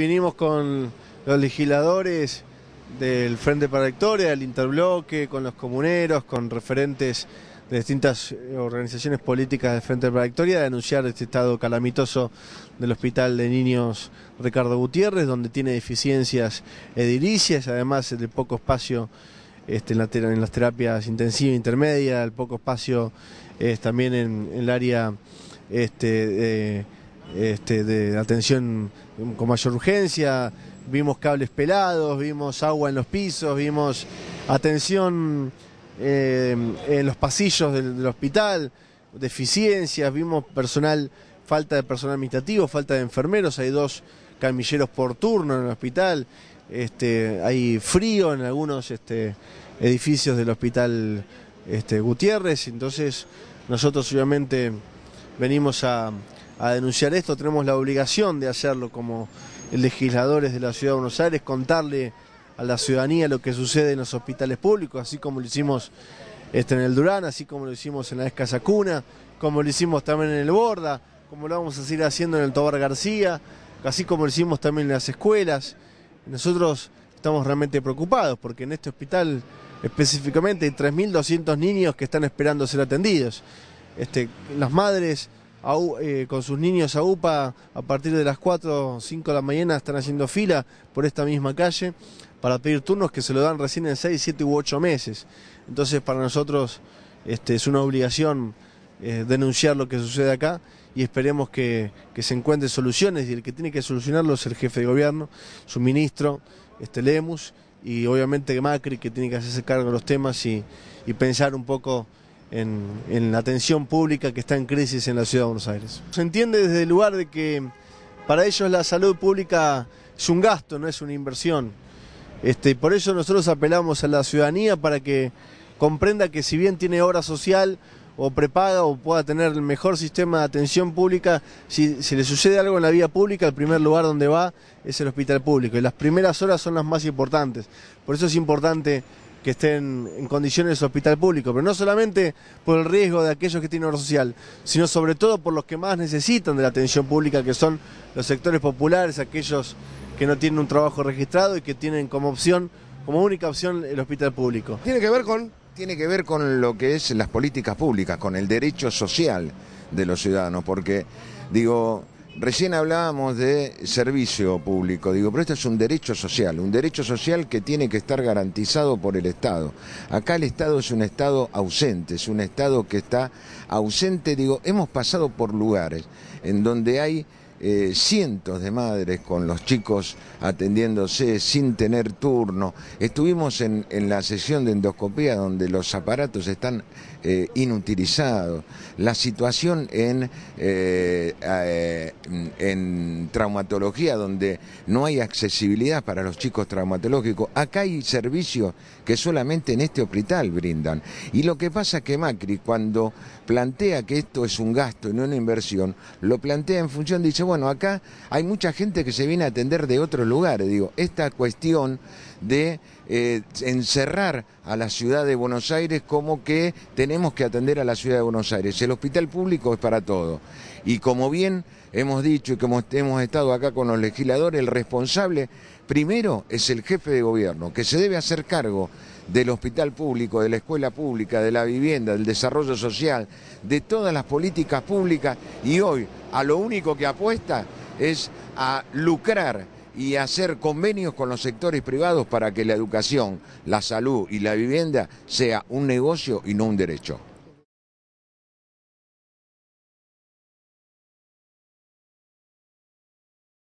Vinimos con los legisladores del Frente para Victoria, del Interbloque, con los comuneros, con referentes de distintas organizaciones políticas del Frente para Victoria, denunciar este estado calamitoso del Hospital de Niños Ricardo Gutiérrez, donde tiene deficiencias edilicias, además de poco espacio este, en, las terapias intensivas intermedias, el poco espacio también en, el área... Este, de, este, de atención con mayor urgencia, vimos cables pelados, vimos agua en los pisos, vimos atención eh, en los pasillos del, hospital, deficiencias, vimos personal, falta de personal administrativo, falta de enfermeros, hay dos camilleros por turno en el hospital, este, hay frío en algunos este, edificios del hospital este, Gutiérrez, entonces nosotros obviamente venimos a a denunciar esto, tenemos la obligación de hacerlo como legisladores de la Ciudad de Buenos Aires, contarle a la ciudadanía lo que sucede en los hospitales públicos, así como lo hicimos este, en el Durán, así como lo hicimos en la Cuna, como lo hicimos también en el Borda, como lo vamos a seguir haciendo en el Tobar García, así como lo hicimos también en las escuelas. Nosotros estamos realmente preocupados porque en este hospital específicamente hay 3.200 niños que están esperando ser atendidos. Este, las madres eh, con sus niños a UPA a partir de las 4 o 5 de la mañana están haciendo fila por esta misma calle para pedir turnos que se lo dan recién en 6, 7 u 8 meses. Entonces para nosotros este, es una obligación eh, denunciar lo que sucede acá y esperemos que, se encuentren soluciones y el que tiene que solucionarlo es el jefe de gobierno, su ministro, este, Lemus y obviamente Macri que tiene que hacerse cargo de los temas y, y pensar un poco en, la atención pública que está en crisis en la ciudad de Buenos Aires. Se entiende desde el lugar de que para ellos la salud pública es un gasto, no es una inversión. Este, por eso nosotros apelamos a la ciudadanía para que comprenda que si bien tiene obra social o prepaga o pueda tener el mejor sistema de atención pública, si, si le sucede algo en la vía pública, el primer lugar donde va es el hospital público y las primeras horas son las más importantes. Por eso es importante que estén en condiciones de hospital público, pero no solamente por el riesgo de aquellos que tienen oro social, sino sobre todo por los que más necesitan de la atención pública, que son los sectores populares, aquellos que no tienen un trabajo registrado y que tienen como opción, como única opción, el hospital público. Tiene que ver con, tiene que ver con lo que es las políticas públicas, con el derecho social de los ciudadanos, porque digo Recién hablábamos de servicio público, digo, pero esto es un derecho social, un derecho social que tiene que estar garantizado por el Estado. Acá el Estado es un Estado ausente, es un Estado que está ausente, digo, hemos pasado por lugares en donde hay eh, cientos de madres con los chicos atendiéndose sin tener turno. Estuvimos en, en la sesión de endoscopía donde los aparatos están eh, inutilizado, la situación en, eh, eh, en traumatología donde no hay accesibilidad para los chicos traumatológicos. Acá hay servicios que solamente en este hospital brindan. Y lo que pasa es que Macri cuando plantea que esto es un gasto y no una inversión, lo plantea en función, dice, bueno, acá hay mucha gente que se viene a atender de otros lugares. Digo, esta cuestión de eh, encerrar a la ciudad de Buenos Aires como que tenemos que atender a la ciudad de Buenos Aires. El hospital público es para todo. Y como bien hemos dicho y como hemos estado acá con los legisladores, el responsable primero es el jefe de gobierno, que se debe hacer cargo del hospital público, de la escuela pública, de la vivienda, del desarrollo social, de todas las políticas públicas y hoy a lo único que apuesta es a lucrar y hacer convenios con los sectores privados para que la educación, la salud y la vivienda sea un negocio y no un derecho.